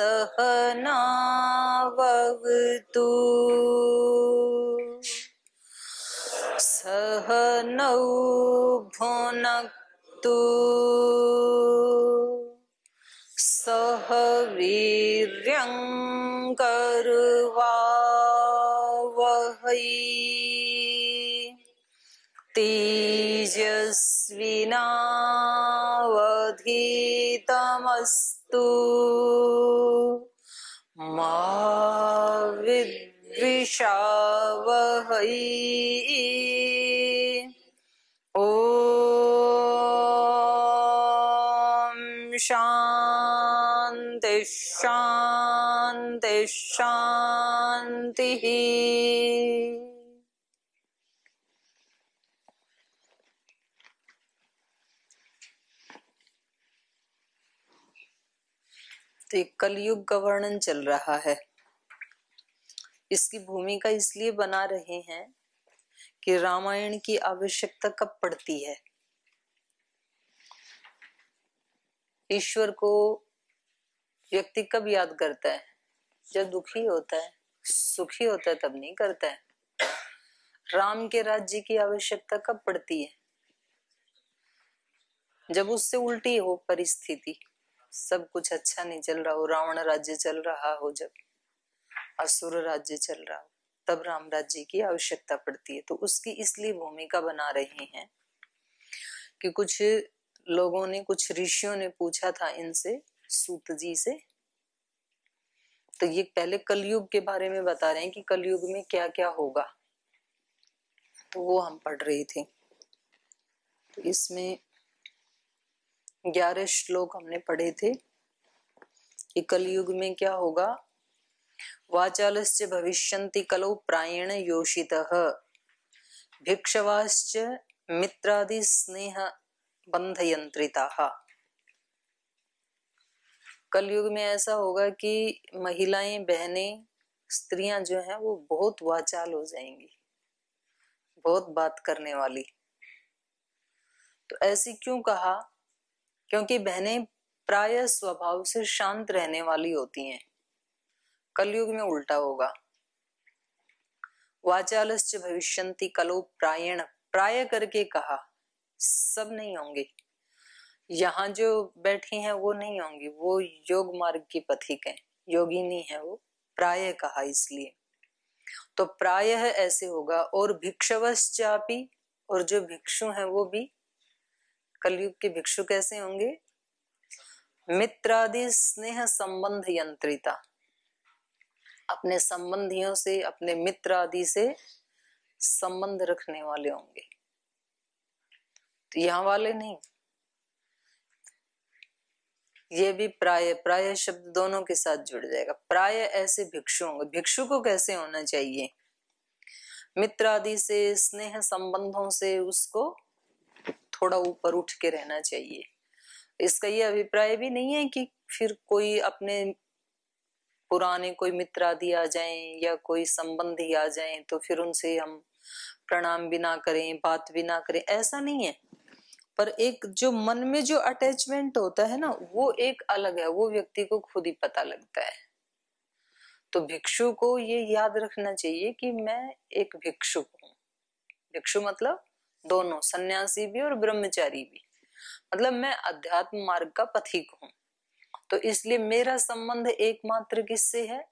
सहनावतु सहनौ भुनक्तु सह वीर्यं करवावहै तेजस्विना तमस्तु विद्विषावह ओ शांति शांति शांति तो एक कलयुग का वर्णन चल रहा है इसकी भूमिका इसलिए बना रहे हैं कि रामायण की आवश्यकता कब पड़ती है ईश्वर को व्यक्ति कब याद करता है जब दुखी होता है सुखी होता है तब नहीं करता है राम के राज्य की आवश्यकता कब पड़ती है जब उससे उल्टी हो परिस्थिति सब कुछ अच्छा नहीं चल रहा हो रावण राज्य चल रहा हो जब असुर राज्य चल रहा हो तब राम राज्य की आवश्यकता पड़ती है तो उसकी इसलिए भूमिका बना रहे हैं कि कुछ लोगों ने कुछ ऋषियों ने पूछा था इनसे सूत जी से तो ये पहले कलयुग के बारे में बता रहे हैं कि कलयुग में क्या क्या होगा तो वो हम पढ़ रहे थे तो इसमें ग्यारह श्लोक हमने पढ़े थे कि कलयुग में क्या होगा वाचालश्च भविष्य कलो प्रायेण योषितः भिक्षवाश्च मित्रादि स्नेह बंधयंत्रिता कलयुग में ऐसा होगा कि महिलाएं बहनें स्त्रियां जो हैं वो बहुत वाचाल हो जाएंगी बहुत बात करने वाली तो ऐसे क्यों कहा क्योंकि बहनें प्राय स्वभाव से शांत रहने वाली होती हैं कलयुग में उल्टा होगा वाचालस्य भविष्यंति कलो प्रायण प्राय करके कहा सब नहीं होंगे यहाँ जो बैठी हैं वो नहीं होंगी वो योग मार्ग की पथिक है योगिनी है वो प्राय कहा इसलिए तो प्राय ऐसे होगा और भिक्षवश्चापी और जो भिक्षु हैं वो भी कलयुग के भिक्षु कैसे होंगे मित्रादि स्नेह संबंध यंत्रिता अपने संबंधियों से अपने मित्र आदि से संबंध रखने वाले होंगे तो यहां वाले नहीं ये भी प्राय प्राय शब्द दोनों के साथ जुड़ जाएगा प्राय ऐसे भिक्षु होंगे भिक्षु को कैसे होना चाहिए मित्र आदि से स्नेह संबंधों से उसको थोड़ा ऊपर उठ के रहना चाहिए इसका ये अभिप्राय भी नहीं है कि फिर कोई अपने पुराने कोई मित्र आदि आ जाए या कोई संबंधी आ जाए तो फिर उनसे हम प्रणाम भी ना करें बात भी ना करें ऐसा नहीं है पर एक जो मन में जो अटैचमेंट होता है ना वो एक अलग है वो व्यक्ति को खुद ही पता लगता है तो भिक्षु को ये याद रखना चाहिए कि मैं एक भिक्षुक हूँ भिक्षु मतलब दोनों सन्यासी भी और ब्रह्मचारी भी मतलब मैं अध्यात्म मार्ग का पथिक हूँ तो इसलिए मेरा संबंध एकमात्र किससे है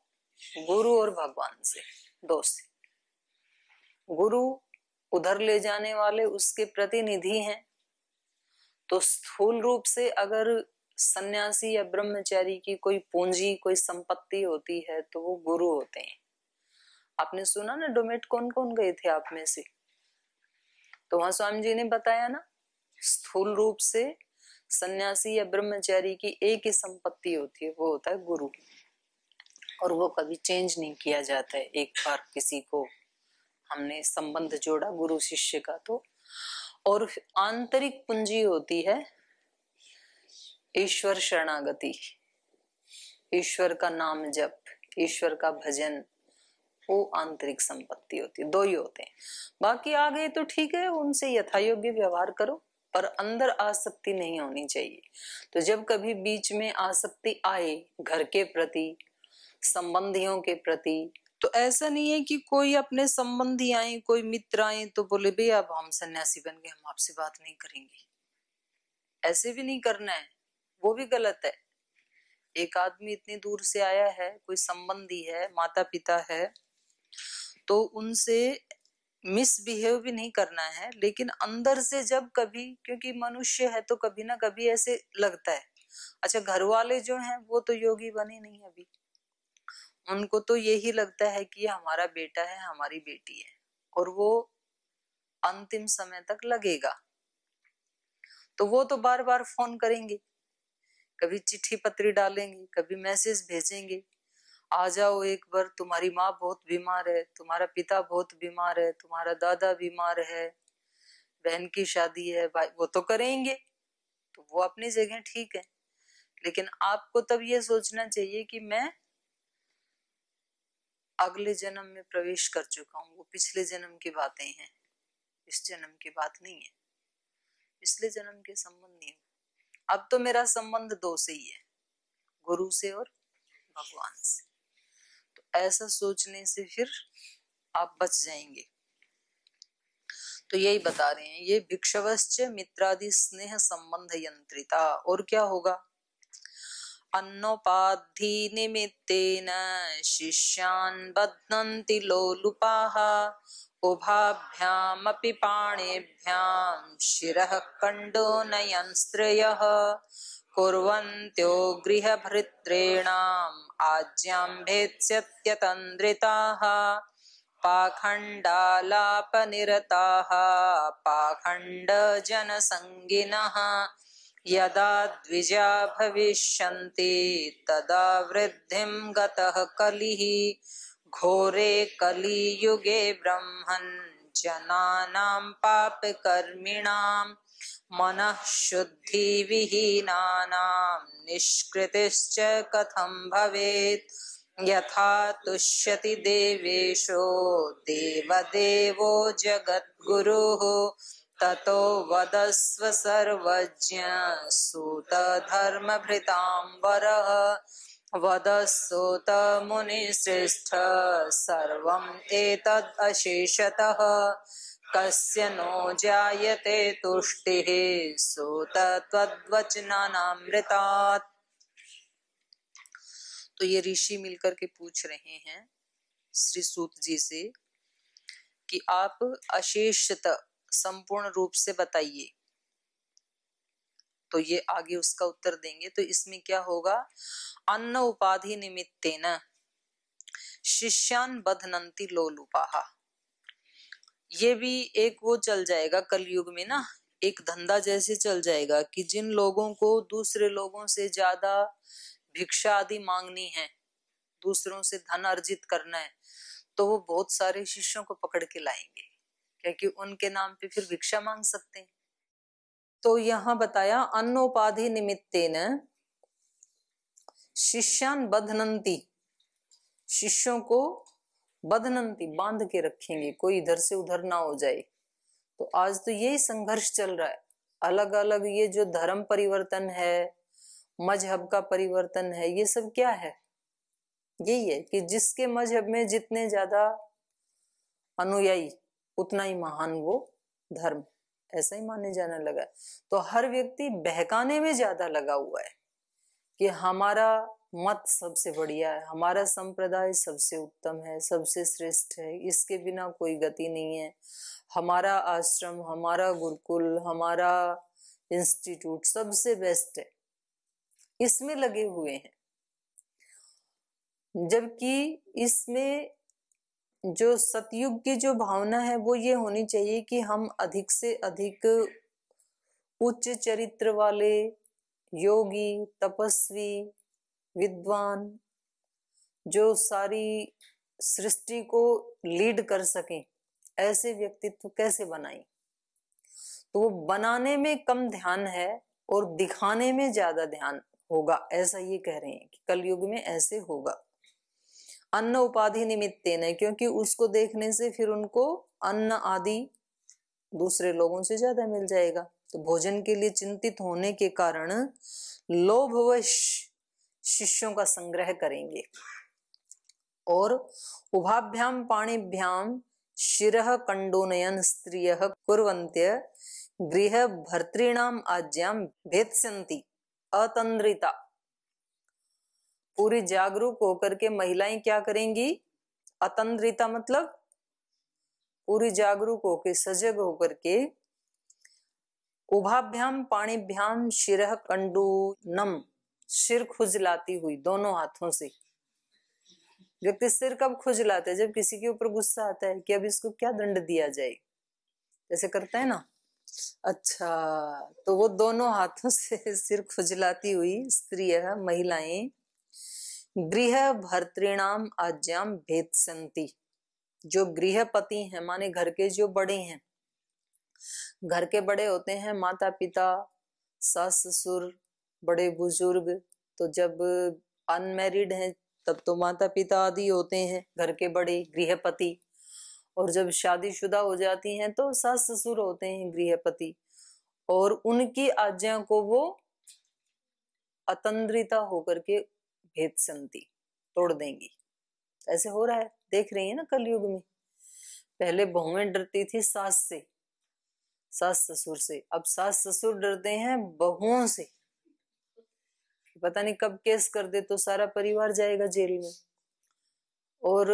गुरु और भगवान से दो से गुरु उधर ले जाने वाले उसके प्रतिनिधि हैं तो स्थूल रूप से अगर सन्यासी या ब्रह्मचारी की कोई पूंजी कोई संपत्ति होती है तो वो गुरु होते हैं आपने सुना ना डोमेट कौन कौन गए थे आप में से तो वहां स्वामी जी ने बताया ना स्थूल रूप से सन्यासी या ब्रह्मचारी की एक ही संपत्ति होती है वो होता है गुरु और वो कभी चेंज नहीं किया जाता है एक बार किसी को हमने संबंध जोड़ा गुरु शिष्य का तो और आंतरिक पूंजी होती है ईश्वर शरणागति ईश्वर का नाम जप ईश्वर का भजन वो आंतरिक संपत्ति होती है दो ही होते हैं बाकी आ गए तो ठीक है उनसे यथा योग्य व्यवहार करो पर अंदर आसक्ति नहीं होनी चाहिए तो जब कभी बीच में आसक्ति आए घर के प्रति संबंधियों के प्रति तो ऐसा नहीं है कि कोई अपने संबंधी आए कोई मित्र आए तो बोले भाई अब हम सन्यासी बन गए हम आपसे बात नहीं करेंगे ऐसे भी नहीं करना है वो भी गलत है एक आदमी इतनी दूर से आया है कोई संबंधी है माता पिता है तो उनसे मिसबिहेव भी नहीं करना है लेकिन अंदर से जब कभी क्योंकि मनुष्य है तो कभी ना कभी ऐसे लगता है अच्छा घर वाले जो हैं वो तो योगी बने नहीं अभी उनको तो यही लगता है कि हमारा बेटा है हमारी बेटी है और वो अंतिम समय तक लगेगा तो वो तो बार बार फोन करेंगे कभी चिट्ठी पत्री डालेंगे कभी मैसेज भेजेंगे आ जाओ एक बार तुम्हारी माँ बहुत बीमार है तुम्हारा पिता बहुत बीमार है तुम्हारा दादा बीमार है बहन की शादी है भाई वो तो करेंगे तो वो अपनी जगह ठीक है लेकिन आपको तब ये सोचना चाहिए कि मैं अगले जन्म में प्रवेश कर चुका हूँ वो पिछले जन्म की बातें हैं इस जन्म की बात नहीं है पिछले जन्म के संबंध नहीं अब तो मेरा संबंध दो से ही है गुरु से और भगवान से ऐसा सोचने से फिर आप बच जाएंगे तो यही बता रहे हैं ये भिक्षवश्च मित्रादि स्नेह संबंध यंत्रिता और क्या होगा अन्नोपाधि निमित्तेन शिष्यान् बध्नन्ति लोलुपाः उभाभ्यामपि पाणेभ्यां शिरः कण्डो नयन्स्त्रयः कुर्वन्त्यो गृहभृत्ॄणाम् आज्ञां भेत्स्यत्यतन्द्रिताः पाखण्डालापनिरताः पाखण्डजनसङ्गिनः यदा द्विजा भविष्यन्ति तदा वृद्धिं गतः कलिः घोरे कलियुगे ब्रह्मन् जनानां पापकर्मिणाम् मनः शुद्धिविहीनानां निष्कृतिश्च कथम भवे यथा तुष्यति देवेशो देवदेवो जगद्गुरुः ततो वदस्व सर्वज्ञ सूत धर्म सूतधर्मभृताम्बरः वदस्सुत मुनिश्रेष्ठ सर्वम् एतद् अशेषतः कस्य नो जायते तुष्टिः सोत त्वद्वचनामृतात् तो ये ऋषि मिलकर के पूछ रहे हैं श्री सूत जी से कि आप अशेषत संपूर्ण रूप से बताइए तो ये आगे उसका उत्तर देंगे तो इसमें क्या होगा अन्न उपाधि निमित्ते न शिष्यान बधनंती लोलुपाहा ये भी एक वो चल जाएगा कलयुग में ना एक धंधा जैसे चल जाएगा कि जिन लोगों को दूसरे लोगों से ज्यादा भिक्षा आदि मांगनी है दूसरों से धन अर्जित करना है तो वो बहुत सारे शिष्यों को पकड़ के लाएंगे क्योंकि उनके नाम पे फिर भिक्षा मांग सकते हैं तो यहाँ बताया अन्नोपाधि निमित्ते न शिष्यान बधनंती शिष्यों को बदनंती बांध के रखेंगे कोई इधर से उधर ना हो जाए तो आज तो यही संघर्ष चल रहा है अलग अलग ये जो धर्म परिवर्तन है मजहब का परिवर्तन है ये सब क्या है यही है कि जिसके मजहब में जितने ज्यादा अनुयायी उतना ही महान वो धर्म ऐसा ही माने जाने लगा है तो हर व्यक्ति बहकाने में ज्यादा लगा हुआ है कि हमारा मत सबसे बढ़िया है हमारा संप्रदाय सबसे उत्तम है सबसे श्रेष्ठ है इसके बिना कोई गति नहीं है हमारा आश्रम हमारा गुरुकुल हमारा इंस्टीट्यूट सबसे बेस्ट है इसमें लगे हुए हैं जबकि इसमें जो सतयुग की जो भावना है वो ये होनी चाहिए कि हम अधिक से अधिक उच्च चरित्र वाले योगी तपस्वी विद्वान जो सारी सृष्टि को लीड कर सके ऐसे व्यक्तित्व कैसे बनाए तो वो बनाने में कम ध्यान है और दिखाने में ज्यादा ध्यान होगा ऐसा ये कह रहे हैं कि कलयुग में ऐसे होगा अन्न उपाधि निमित्ते न क्योंकि उसको देखने से फिर उनको अन्न आदि दूसरे लोगों से ज्यादा मिल जाएगा तो भोजन के लिए चिंतित होने के कारण लोभवश शिष्यों का संग्रह करेंगे और उभाभ्याम पाणीभ्याम शिर कंडोनयन स्त्रिय कुरंत्य गृह भर्तृणाम आज्ञाम भेत्स्यंती अतंद्रिता पूरी जागरूक होकर के महिलाएं क्या करेंगी अतंद्रिता मतलब पूरी जागरूक होकर सजग होकर के उभाभ्याम पाणीभ्याम शिर कंडूनम सिर खुजलाती हुई दोनों हाथों से व्यक्ति सिर कब खुजलाता है जब किसी के ऊपर गुस्सा आता है कि अब इसको क्या दंड दिया जाए ऐसे करता है ना अच्छा तो वो दोनों हाथों से सिर खुजलाती हुई स्त्री महिलाएं गृह भर्तृणाम आज्ञाम भेद संति जो गृहपति हैं माने घर के जो बड़े हैं घर के बड़े होते हैं माता पिता सास ससुर बड़े बुजुर्ग तो जब अनमेरिड हैं तब तो माता पिता आदि होते हैं घर के बड़े गृहपति और जब शादीशुदा हो जाती हैं तो सास ससुर होते हैं गृहपति और उनकी आज्ञा को वो अतंद्रिता होकर के भेद संति तोड़ देंगी ऐसे हो रहा है देख रही है ना कलयुग में पहले बहुएं डरती थी सास से सास ससुर से अब सास ससुर डरते हैं बहुओं से कि पता नहीं कब केस कर दे तो सारा परिवार जाएगा जेल में और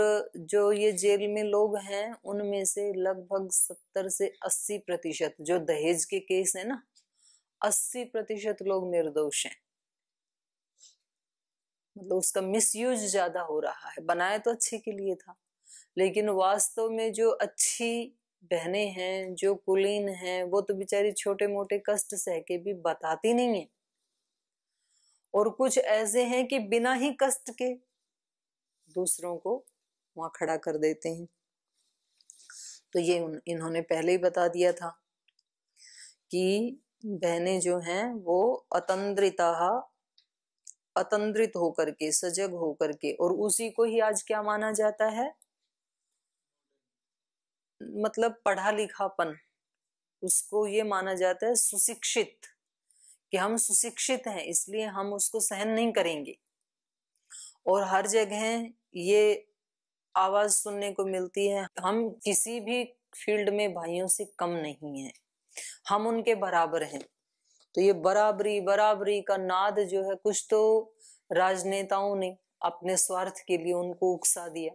जो ये जेल में लोग हैं उनमें से लगभग सत्तर से अस्सी प्रतिशत जो दहेज के केस है ना अस्सी प्रतिशत लोग निर्दोष हैं मतलब उसका मिसयूज ज्यादा हो रहा है बनाया तो अच्छे के लिए था लेकिन वास्तव में जो अच्छी बहनें हैं जो कुलीन हैं वो तो बेचारी छोटे मोटे कष्ट सह के भी बताती नहीं है और कुछ ऐसे हैं कि बिना ही कष्ट के दूसरों को वहां खड़ा कर देते हैं तो ये इन्होंने पहले ही बता दिया था कि बहनें जो हैं वो अतंद्रिता अतंद्रित होकर के सजग होकर के और उसी को ही आज क्या माना जाता है मतलब पढ़ा लिखापन उसको ये माना जाता है सुशिक्षित कि हम सुशिक्षित हैं इसलिए हम उसको सहन नहीं करेंगे और हर जगह ये आवाज सुनने को मिलती है हम किसी भी फील्ड में भाइयों से कम नहीं है हम उनके बराबर हैं तो ये बराबरी बराबरी का नाद जो है कुछ तो राजनेताओं ने अपने स्वार्थ के लिए उनको उकसा दिया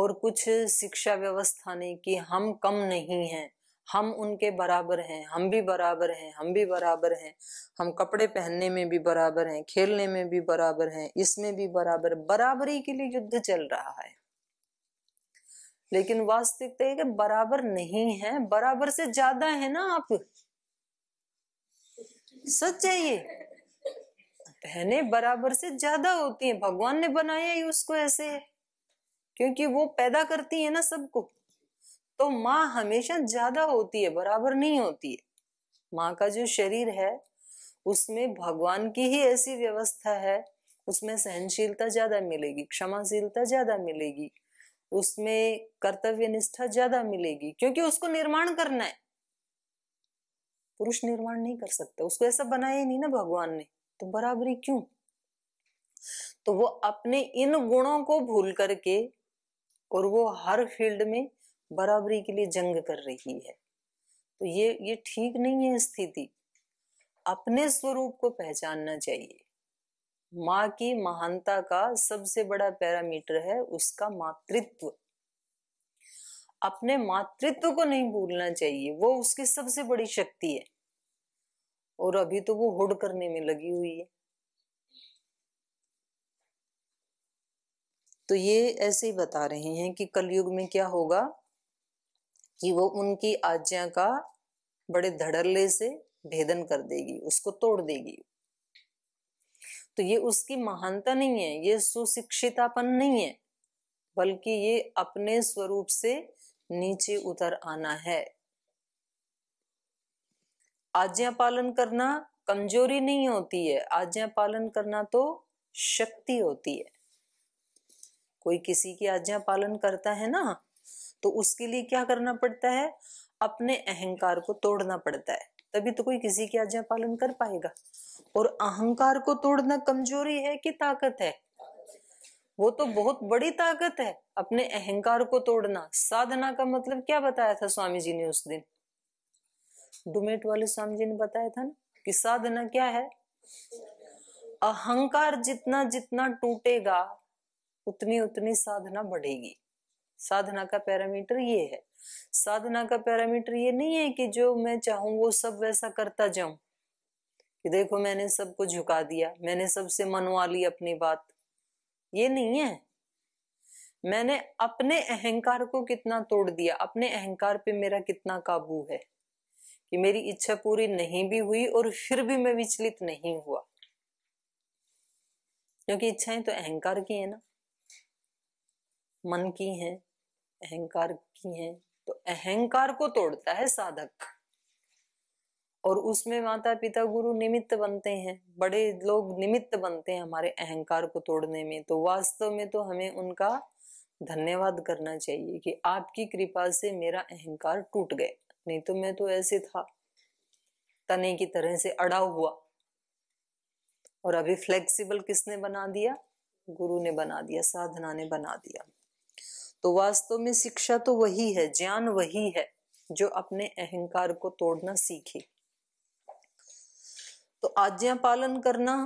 और कुछ शिक्षा व्यवस्था ने कि हम कम नहीं हैं हम उनके बराबर हैं हम भी बराबर हैं हम भी बराबर हैं हम कपड़े पहनने में भी बराबर हैं खेलने में भी बराबर हैं इसमें भी बराबर बराबरी के लिए युद्ध चल रहा है लेकिन वास्तविकता है कि बराबर नहीं है बराबर से ज्यादा है ना आप सच है ये बराबर से ज्यादा होती हैं भगवान ने बनाया ही उसको ऐसे क्योंकि वो पैदा करती है ना सबको तो माँ हमेशा ज्यादा होती है बराबर नहीं होती है माँ का जो शरीर है उसमें भगवान की ही ऐसी व्यवस्था है उसमें सहनशीलता ज्यादा मिलेगी क्षमाशीलता ज्यादा मिलेगी उसमें कर्तव्य निष्ठा ज्यादा मिलेगी क्योंकि उसको निर्माण करना है पुरुष निर्माण नहीं कर सकता उसको ऐसा बनाया ही नहीं ना भगवान ने तो बराबरी क्यों तो वो अपने इन गुणों को भूल करके और वो हर फील्ड में बराबरी के लिए जंग कर रही है तो ये ये ठीक नहीं है स्थिति अपने स्वरूप को पहचानना चाहिए माँ की महानता का सबसे बड़ा पैरामीटर है उसका मातृत्व अपने मातृत्व को नहीं भूलना चाहिए वो उसकी सबसे बड़ी शक्ति है और अभी तो वो हुड करने में लगी हुई है तो ये ऐसे ही बता रहे हैं कि कलयुग में क्या होगा कि वो उनकी आज्ञा का बड़े धड़ल्ले से भेदन कर देगी उसको तोड़ देगी तो ये उसकी महानता नहीं है ये सुशिक्षितापन नहीं है बल्कि ये अपने स्वरूप से नीचे उतर आना है आज्ञा पालन करना कमजोरी नहीं होती है आज्ञा पालन करना तो शक्ति होती है कोई किसी की आज्ञा पालन करता है ना तो उसके लिए क्या करना पड़ता है अपने अहंकार को तोड़ना पड़ता है तभी तो कोई किसी की आज्ञा पालन कर पाएगा और अहंकार को तोड़ना कमजोरी है कि ताकत है वो तो बहुत बड़ी ताकत है अपने अहंकार को तोड़ना साधना का मतलब क्या बताया था स्वामी जी ने उस दिन डुमेट वाले स्वामी जी ने बताया था ना कि साधना क्या है अहंकार जितना जितना टूटेगा उतनी उतनी साधना बढ़ेगी साधना का पैरामीटर ये है साधना का पैरामीटर ये नहीं है कि जो मैं चाहूँ वो सब वैसा करता जाऊं कि देखो मैंने सबको झुका दिया मैंने सबसे मनवा ली अपनी बात ये नहीं है मैंने अपने अहंकार को कितना तोड़ दिया अपने अहंकार पे मेरा कितना काबू है कि मेरी इच्छा पूरी नहीं भी हुई और फिर भी मैं विचलित नहीं हुआ क्योंकि इच्छाएं तो अहंकार की है ना मन की हैं अहंकार की हैं तो अहंकार को तोड़ता है साधक और उसमें माता पिता गुरु निमित्त बनते हैं बड़े लोग निमित्त बनते हैं हमारे अहंकार को तोड़ने में तो वास्तव में तो हमें उनका धन्यवाद करना चाहिए कि आपकी कृपा से मेरा अहंकार टूट गया नहीं तो मैं तो ऐसे था तने की तरह से अड़ा हुआ और अभी फ्लेक्सिबल किसने बना दिया गुरु ने बना दिया साधना ने बना दिया तो वास्तव में शिक्षा तो वही है ज्ञान वही है जो अपने अहंकार को तोड़ना सीखे तो आज्ञा पालन करना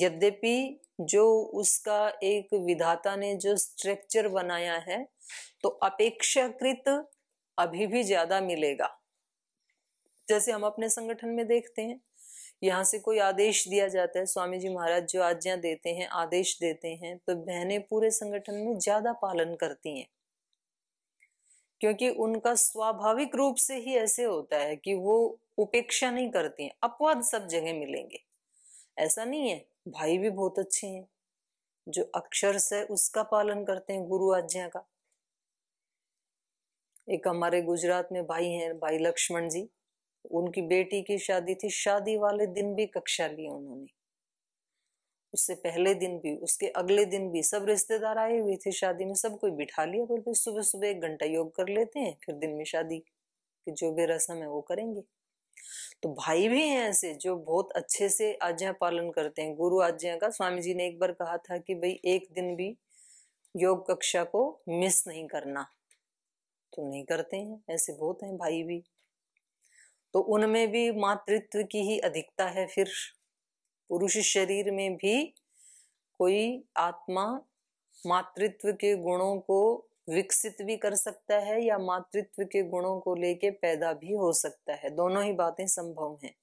यद्यपि जो उसका एक विधाता ने जो स्ट्रक्चर बनाया है तो अपेक्षाकृत अभी भी ज्यादा मिलेगा जैसे हम अपने संगठन में देखते हैं यहाँ से कोई आदेश दिया जाता है स्वामी जी महाराज जो आज्ञा देते हैं आदेश देते हैं तो बहनें पूरे संगठन में ज्यादा पालन करती हैं क्योंकि उनका स्वाभाविक रूप से ही ऐसे होता है कि वो उपेक्षा नहीं करती हैं अपवाद सब जगह मिलेंगे ऐसा नहीं है भाई भी बहुत अच्छे हैं जो अक्षर से उसका पालन करते हैं गुरु आज्ञा का एक हमारे गुजरात में भाई हैं भाई लक्ष्मण जी उनकी बेटी की शादी थी शादी वाले दिन भी कक्षा ली उन्होंने उससे पहले दिन भी उसके अगले दिन भी सब रिश्तेदार आए हुए थे शादी में सब कोई बिठा लिया बोल सुबह सुबह एक घंटा योग कर लेते हैं फिर दिन में शादी की जो भी रस्म है वो करेंगे तो भाई भी हैं ऐसे जो बहुत अच्छे से आज्ञा पालन करते हैं गुरु आज्ञा का स्वामी जी ने एक बार कहा था कि भाई एक दिन भी योग कक्षा को मिस नहीं करना तो नहीं करते हैं ऐसे बहुत हैं भाई भी तो उनमें भी मातृत्व की ही अधिकता है फिर पुरुष शरीर में भी कोई आत्मा मातृत्व के गुणों को विकसित भी कर सकता है या मातृत्व के गुणों को लेके पैदा भी हो सकता है दोनों ही बातें संभव हैं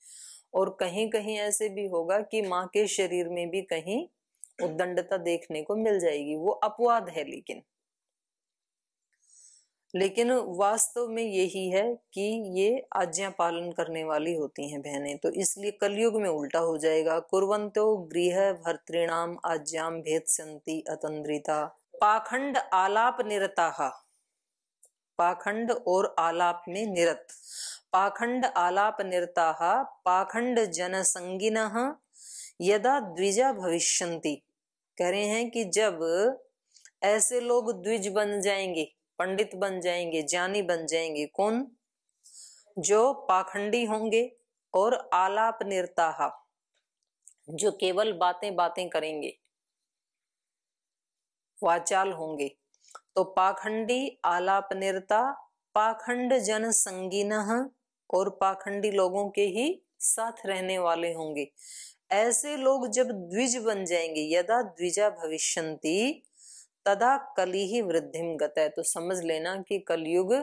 और कहीं कहीं ऐसे भी होगा कि माँ के शरीर में भी कहीं उद्दंडता देखने को मिल जाएगी वो अपवाद है लेकिन लेकिन वास्तव में यही है कि ये आज्ञा पालन करने वाली होती हैं बहनें तो इसलिए कलयुग में उल्टा हो जाएगा कुरवंतो गृह भर्तृणाम आज्ञाम भेद संति अतंद्रिता पाखंड आलाप निरता पाखंड और आलाप में निरत पाखंड आलाप निरता पाखंड जन यदा द्विजा भविष्यंति कह रहे हैं कि जब ऐसे लोग द्विज बन जाएंगे पंडित बन जाएंगे ज्ञानी बन जाएंगे कौन जो पाखंडी होंगे और आलाप निरता जो केवल बातें बातें करेंगे वाचाल होंगे तो पाखंडी आलाप निरता पाखंड जन संगीन और पाखंडी लोगों के ही साथ रहने वाले होंगे ऐसे लोग जब द्विज बन जाएंगे यदा द्विजा भविष्यंती तदा कली ही वृद्धि गत है तो समझ लेना कि कलयुग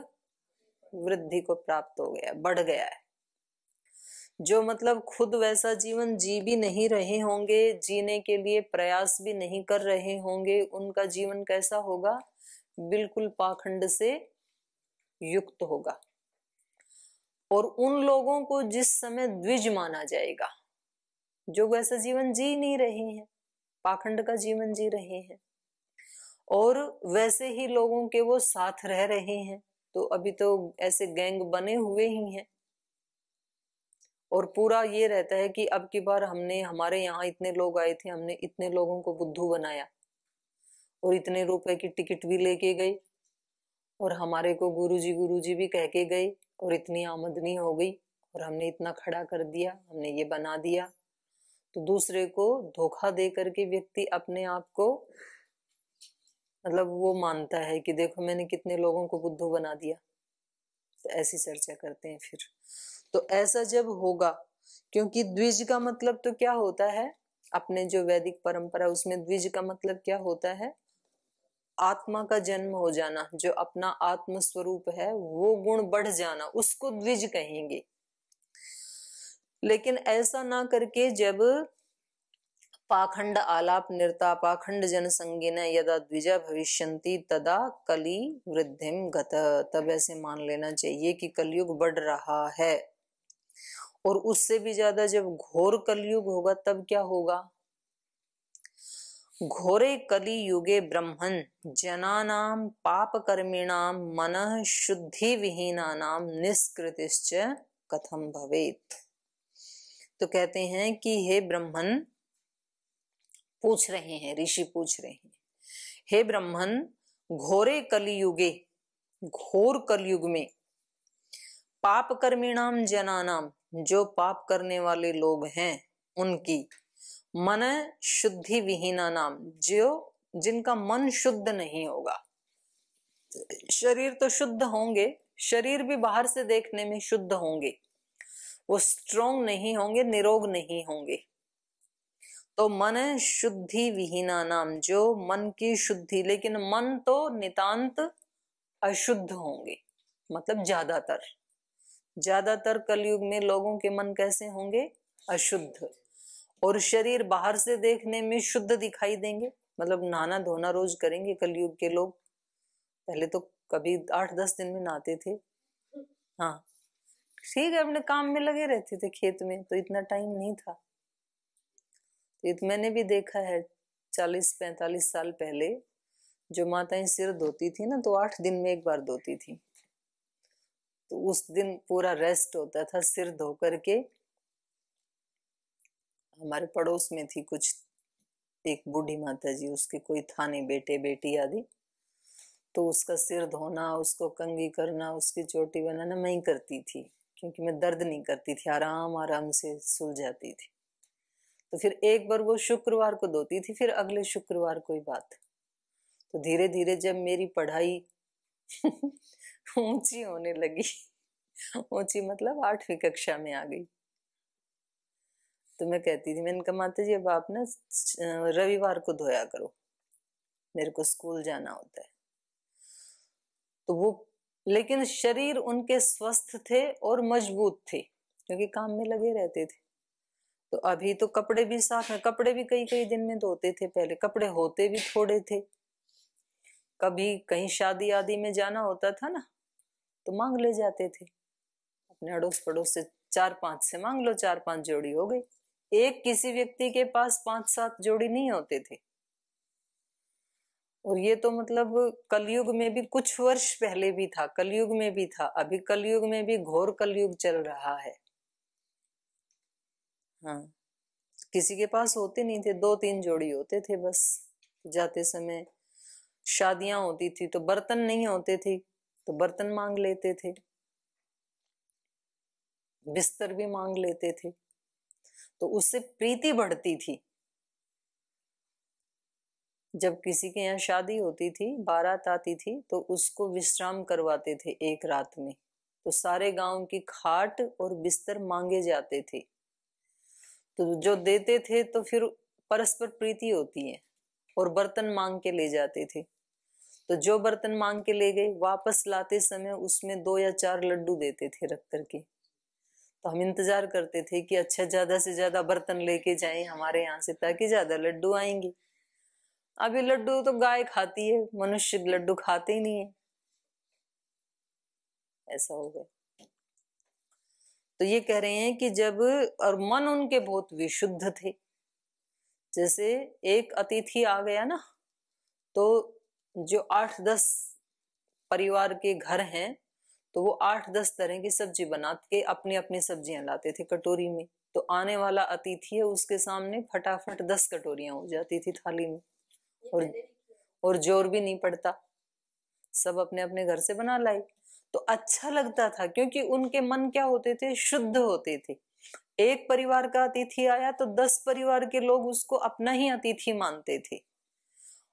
वृद्धि को प्राप्त हो गया बढ़ गया है जो मतलब खुद वैसा जीवन जी भी नहीं रहे होंगे जीने के लिए प्रयास भी नहीं कर रहे होंगे उनका जीवन कैसा होगा बिल्कुल पाखंड से युक्त होगा और उन लोगों को जिस समय द्विज माना जाएगा जो वैसा जीवन जी नहीं रहे हैं पाखंड का जीवन जी रहे हैं और वैसे ही लोगों के वो साथ रह रहे हैं तो अभी तो ऐसे गैंग बने हुए ही हैं और पूरा ये रहता है कि अब की बार हमने हमारे यहाँ इतने लोग आए थे हमने इतने लोगों को बुद्धू बनाया और इतने रुपए की टिकट भी लेके गई और हमारे को गुरुजी गुरुजी भी कह के गए और इतनी आमदनी हो गई और हमने इतना खड़ा कर दिया हमने ये बना दिया तो दूसरे को धोखा दे करके व्यक्ति अपने आप को मतलब वो मानता है कि देखो मैंने कितने लोगों को बुद्धू बना दिया तो ऐसी चर्चा करते हैं फिर तो ऐसा जब होगा क्योंकि द्विज का मतलब तो क्या होता है अपने जो वैदिक परंपरा उसमें द्विज का मतलब क्या होता है आत्मा का जन्म हो जाना जो अपना आत्म स्वरूप है वो गुण बढ़ जाना उसको द्विज कहेंगे लेकिन ऐसा ना करके जब पाखंड आलाप निरता पाखंड जनसंगिन यदा द्विजा भविष्यंती तदा कली वृद्धि गत तब ऐसे मान लेना चाहिए कि कलयुग बढ़ रहा है और उससे भी ज्यादा जब घोर कलयुग होगा तब क्या होगा घोरे कली युगे ब्रह्मन जनानाम पाप कर्मिणाम मन शुद्धि नाम निष्कृतिश्च कथम भवेत तो कहते हैं कि हे ब्रह्मन पूछ रहे हैं ऋषि पूछ रहे हैं हे ब्रह्मन घोरे कलयुगे घोर कलयुग में पाप कर्मिणाम जनानाम जो पाप करने वाले लोग हैं उनकी मन शुद्धि विहीना नाम जो जिनका मन शुद्ध नहीं होगा शरीर तो शुद्ध होंगे शरीर भी बाहर से देखने में शुद्ध होंगे वो स्ट्रोंग नहीं होंगे निरोग नहीं होंगे तो मन शुद्धि विहीना नाम जो मन की शुद्धि लेकिन मन तो नितांत अशुद्ध होंगे मतलब ज्यादातर ज्यादातर कलयुग में लोगों के मन कैसे होंगे अशुद्ध और शरीर बाहर से देखने में शुद्ध दिखाई देंगे मतलब नहाना धोना रोज करेंगे कलयुग के लोग पहले तो कभी आठ दस दिन में नहाते थे हाँ ठीक है अपने काम में लगे रहते थे खेत में तो इतना टाइम नहीं था तो मैंने भी देखा है चालीस पैंतालीस साल पहले जो माताएं सिर धोती थी ना तो आठ दिन में एक बार धोती थी तो उस दिन पूरा रेस्ट होता था सिर धो करके हमारे पड़ोस में थी कुछ एक बूढ़ी माता जी उसके कोई था नहीं बेटे बेटी आदि तो उसका सिर धोना उसको कंगी करना उसकी चोटी बनाना मैं ही करती थी क्योंकि मैं दर्द नहीं करती थी आराम आराम से सुल जाती थी तो फिर एक बार वो शुक्रवार को धोती थी फिर अगले शुक्रवार को ही बात तो धीरे धीरे जब मेरी पढ़ाई ऊंची होने लगी ऊंची मतलब आठवीं कक्षा में आ गई तो मैं कहती थी मैंने कहा माता जी अब आप ना रविवार को धोया करो मेरे को स्कूल जाना होता है तो वो लेकिन शरीर उनके स्वस्थ थे और मजबूत थे क्योंकि काम में लगे रहते थे तो अभी तो कपड़े भी साफ है कपड़े भी कई कई दिन में धोते थे पहले कपड़े होते भी थोड़े थे कभी कहीं शादी आदि में जाना होता था ना तो मांग ले जाते थे अपने अड़ोस पड़ोस से चार पांच से मांग लो चार पांच जोड़ी हो गई एक किसी व्यक्ति के पास पांच सात जोड़ी नहीं होते थे और ये तो मतलब कलयुग में भी कुछ वर्ष पहले भी था कलयुग में भी था अभी कलयुग में भी घोर कलयुग चल रहा है हाँ किसी के पास होते नहीं थे दो तीन जोड़ी होते थे बस जाते समय शादियां होती थी तो बर्तन नहीं होते थे तो बर्तन मांग लेते थे बिस्तर भी मांग लेते थे तो उससे प्रीति बढ़ती थी जब किसी के यहाँ शादी होती थी बारात आती थी तो उसको विश्राम करवाते थे एक रात में तो सारे गांव की खाट और बिस्तर मांगे जाते थे तो जो देते थे तो फिर परस्पर प्रीति होती है और बर्तन मांग के ले जाते थे तो जो बर्तन मांग के ले गए वापस लाते समय उसमें दो या चार लड्डू देते थे रख करके तो हम इंतजार करते थे कि अच्छा ज्यादा से ज्यादा बर्तन लेके जाए हमारे यहाँ से ताकि ज्यादा लड्डू आएंगे अभी लड्डू तो गाय खाती है मनुष्य लड्डू खाते ही नहीं है ऐसा हो गया तो ये कह रहे हैं कि जब और मन उनके बहुत विशुद्ध थे जैसे एक अतिथि आ गया ना तो जो आठ दस परिवार के घर हैं तो वो आठ दस तरह की सब्जी बना के अपनी अपनी सब्जियां लाते थे कटोरी में तो आने वाला अतिथि है उसके सामने फटाफट दस कटोरियां हो जाती थी थाली में और और जोर भी नहीं पड़ता सब अपने अपने घर से बना लाए तो अच्छा लगता था क्योंकि उनके मन क्या होते थे शुद्ध होते थे एक परिवार का अतिथि आया तो दस परिवार के लोग उसको अपना ही अतिथि मानते थे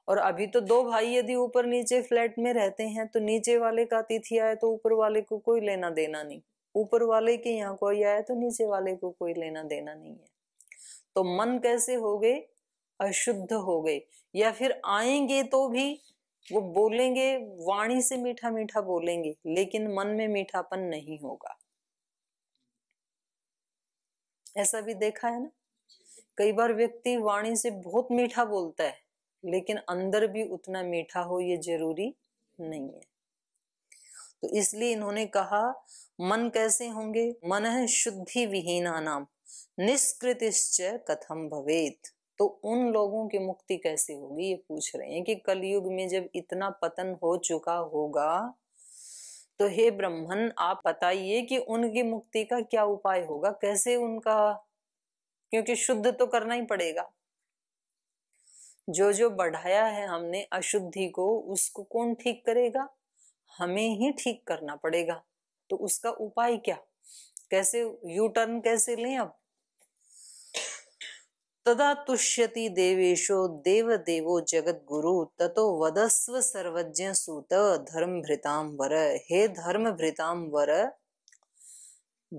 और अभी तो दो भाई यदि ऊपर नीचे फ्लैट में रहते हैं तो नीचे वाले का अतिथि आए तो ऊपर वाले को कोई लेना देना नहीं ऊपर वाले के यहाँ कोई आया तो नीचे वाले को कोई लेना देना नहीं है तो मन कैसे हो गए अशुद्ध हो गए या फिर आएंगे तो भी वो बोलेंगे वाणी से मीठा मीठा बोलेंगे लेकिन मन में मीठापन नहीं होगा ऐसा भी देखा है ना कई बार व्यक्ति वाणी से बहुत मीठा बोलता है लेकिन अंदर भी उतना मीठा हो ये जरूरी नहीं है तो इसलिए इन्होंने कहा मन कैसे होंगे मन है शुद्धि विहीना नाम निष्कृतिश्च कथम भवेत तो उन लोगों की मुक्ति कैसे होगी ये पूछ रहे हैं कि कलयुग में जब इतना पतन हो चुका होगा तो हे ब्रह्मन आप बताइए कि उनकी मुक्ति का क्या उपाय होगा कैसे उनका क्योंकि शुद्ध तो करना ही पड़ेगा जो जो बढ़ाया है हमने अशुद्धि को उसको कौन ठीक करेगा हमें ही ठीक करना पड़ेगा तो उसका उपाय क्या कैसे यू टर्न कैसे लें अब तदा तुष्यति देवेशो जगत गुरु ततो वदस्व सर्वज्ञ सूत भृताम वर हे भृताम वर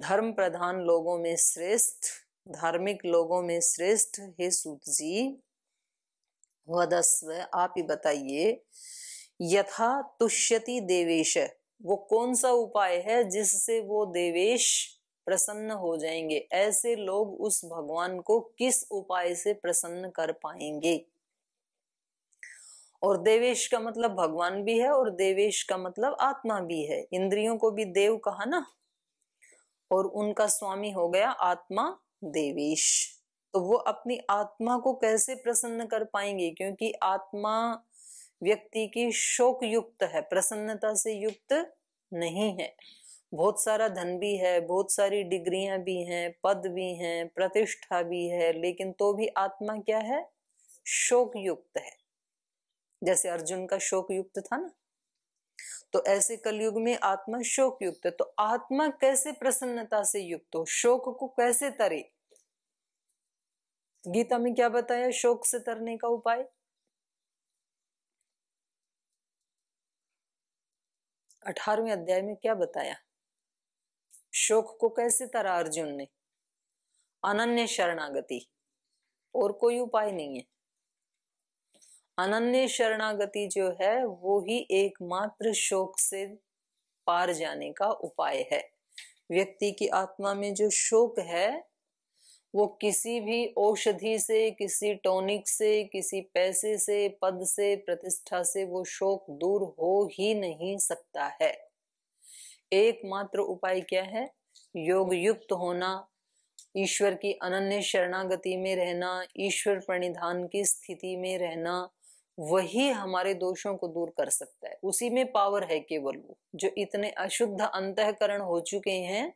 धर्म प्रधान लोगों में श्रेष्ठ धार्मिक लोगों में श्रेष्ठ हे सूत जी वदस्व आप ही बताइए यथा तुष्यति देवेश वो कौन सा उपाय है जिससे वो देवेश प्रसन्न हो जाएंगे ऐसे लोग उस भगवान को किस उपाय से प्रसन्न कर पाएंगे और देवेश का मतलब भगवान भी है और देवेश का मतलब आत्मा भी है इंद्रियों को भी देव कहा ना और उनका स्वामी हो गया आत्मा देवेश तो वो अपनी आत्मा को कैसे प्रसन्न कर पाएंगे क्योंकि आत्मा व्यक्ति की शोक युक्त है प्रसन्नता से युक्त नहीं है बहुत सारा धन भी है बहुत सारी डिग्रियां भी हैं पद भी हैं प्रतिष्ठा भी है लेकिन तो भी आत्मा क्या है शोक युक्त है जैसे अर्जुन का शोक युक्त था ना तो ऐसे कलयुग में आत्मा शोक युक्त है तो आत्मा कैसे प्रसन्नता से युक्त हो शोक को कैसे तरे गीता में क्या बताया शोक से तरने का उपाय अठारवी अध्याय में क्या बताया शोक को कैसे तरा अर्जुन ने अनन्य शरणागति और कोई उपाय नहीं है अनन्य शरणागति जो है वो ही एकमात्र शोक से पार जाने का उपाय है व्यक्ति की आत्मा में जो शोक है वो किसी भी औषधि से किसी टॉनिक से किसी पैसे से पद से प्रतिष्ठा से वो शोक दूर हो ही नहीं सकता है एकमात्र उपाय क्या है योग युक्त होना ईश्वर की अनन्य शरणागति में रहना ईश्वर प्रणिधान की स्थिति में रहना वही हमारे दोषों को दूर कर सकता है उसी में पावर है केवल वो जो इतने अशुद्ध अंतकरण हो चुके हैं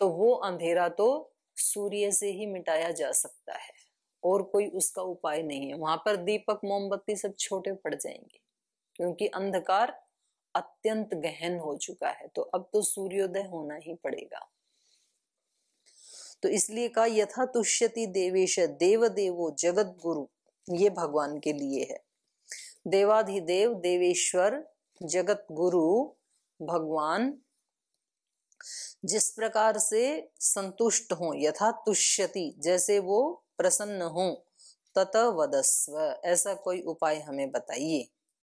तो वो अंधेरा तो सूर्य से ही मिटाया जा सकता है और कोई उसका उपाय नहीं है वहां पर दीपक मोमबत्ती सब छोटे पड़ जाएंगे क्योंकि अंधकार अत्यंत गहन हो चुका है तो अब तो सूर्योदय होना ही पड़ेगा तो इसलिए कहा यथा तुष्यति देवेश देव देवो जगत गुरु ये भगवान के लिए है देवाधिदेव देवेश्वर जगत गुरु भगवान जिस प्रकार से संतुष्ट हो यथा तुष्यति जैसे वो प्रसन्न हो तत वदस्व ऐसा कोई उपाय हमें बताइए